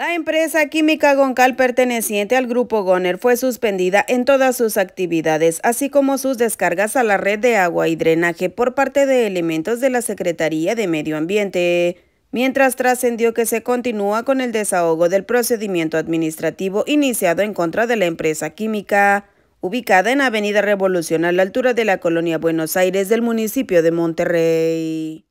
La empresa química Goncal perteneciente al grupo Goner fue suspendida en todas sus actividades, así como sus descargas a la red de agua y drenaje por parte de elementos de la Secretaría de Medio Ambiente, mientras trascendió que se continúa con el desahogo del procedimiento administrativo iniciado en contra de la empresa química, ubicada en Avenida Revolución a la altura de la colonia Buenos Aires del municipio de Monterrey.